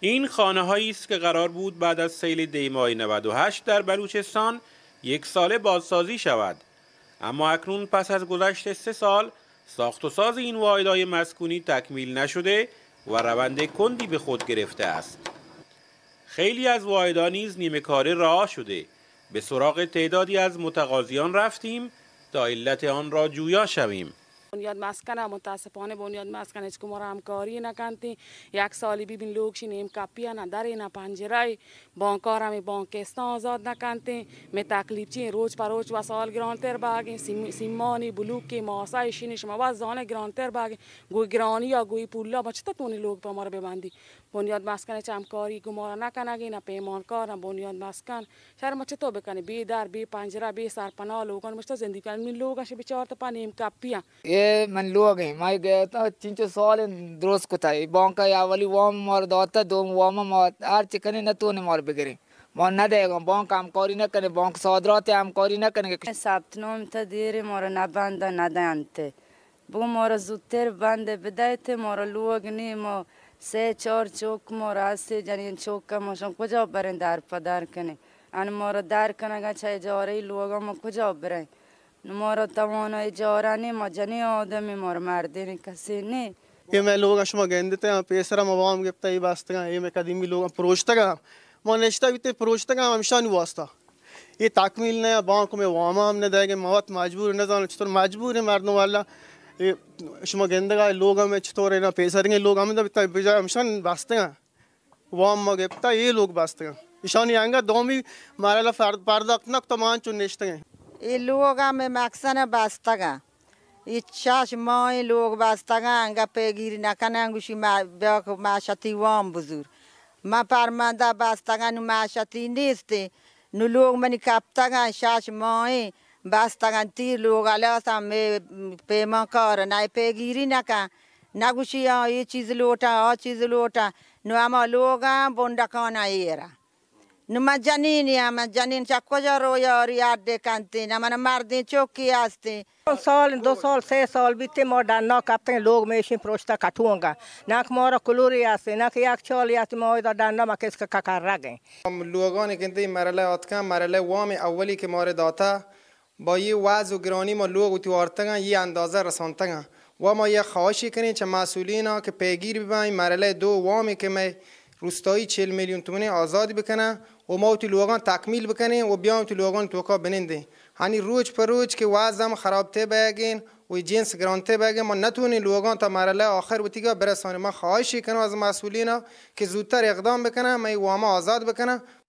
این خانه است که قرار بود بعد از سیل دیمای 98 در بلوچستان یک ساله بازسازی شود اما اکنون پس از گذشت سه سال ساخت و ساز این واحدهای مسکونی تکمیل نشده و روند کندی به خود گرفته است خیلی از واحدها نیز نیمه کاره رها شده به سراغ تعدادی از متقاضیان رفتیم تا علت آن را جویا شویم Bonyad maskana mutasapone bonyad maskana iskumaram kari na kanti yak sali bibin lokshi name kapia na dare na panjirai bonkora me bonkestan azad na kanti me taklipchi roz paroz wasal granter bage simani buluk ke mausa ishinish mawaz zone granter bage goi grani ya goi pulla bachta tone log pa mar bebandi बुनियाद मास्कन चामकारी गुमोरा ना कनागी ना पेमोन कर ना बुनियाद मास्कन शहर मचे तो bakanae बेदार बे पांजरा बे सार पना लोगन मचे तो जिंदगी में लोग ऐसे बेचार तो पानी इम कापिया ये ಮನ್ಲುವಗೈ ಗೇತ ಚಿಂಚು ಸೋಲೆ ದ್ರೋಸ್ಕುತಾಯಿ ಬೊಂಕ ಯಾವಲಿ ಓಮ್ ಮೋರ್ ದೋತ ದೋ ಓಮ ಮೋರ್ ಆರ್ ಚಿಕನೆ ನ ತೂನೆ ಮೋರ್ ಬಿಗರಿ मोर न तो देगा बॉन्क आम कौरी न कने बॉन्क सौदरते आम कौरी न कने सातनोम त देरे मोर ना बांदा ना दानते बो मोर जुतेर बांदे बेदायते मोर लुग नी मो से चोर चौक मोर आसे जनी चौक का मौसम को जाओ बरेंदार पदार कने अन मोर दार कने गछे जोरे लुग मो को बरें मोर तमोन numara tavana ijarani मोर मार mar mardini kasini ये मैं लोग अशमा गेंदते हैं पेसरा मवाम गिपता ये वास्ते तो ये मैं कदीमी लोग अप्रोचता का मोनेश्ता भी ते अप्रोचता का हमेशा नहीं वास्ता ये ताकमील ने बाँक में वामा हमने देंगे मवत मजबूर न जान तो मजबूर है मारने वाला ये अशमा गेंदे का लोग हमें है ना पेसर के लोग हमें तो इतना बेजा हमेशा वास्ते हैं वाम गिपता ये लोग वास्ते हैं ईशानी आएंगे दो भी मारा पारदा अकनक तमान तो चुन हैं ई लोग में मैक्सन बास्तगा इच्छाश मई लोग बास्तगा अंगा पे गिर नकन अंगुशी मा बेक माशती वाम बुजुर मा परमादा बास्तगा नु माशती निस्ते नु लोग मनी कापतगा शाश मई बास्तगा तीर लोग अला सामे पे मकर ना पे गिरी नका नगुशी ये चीज लोटा और चीज लोटा नु आमा लोग बोंडा कौन आएरा Nu majanini majanin chakoja roya और याद देखाते ना मन मार दी चौकी आस्ते साल दो साल से साल बीते मोर डाना कापते लोग में इसी प्रोस्ता काटूंगा नाक मोर कुलूरी आस्ते नाक याक चोल यात मोर दा डाना मा किसका काकार रागे हम लोगों ने किंतु मरले अतका मरले वाम اولی که مار داتا با یه وضع و گرانی ما لوگ اتوارتگن یه اندازه رسانتگن و ما یه خواهشی کنیم چه مسئولینا که پیگیر ببین مرحله دو وامی که می روستایی 40 میلیون تومانی آزاد بکنه و ما تو لوگان تکمیل بکنیم و بیام تو لوگان توکا بننده هنی روز پر روز که وازم خرابته بگین و جنس گرانته بگه ما نتونیم لوگان تا مرحله آخر و تیگه برسانیم ما خواهشی کنم از مسئولین که زودتر اقدام بکنه ما واما آزاد بکنه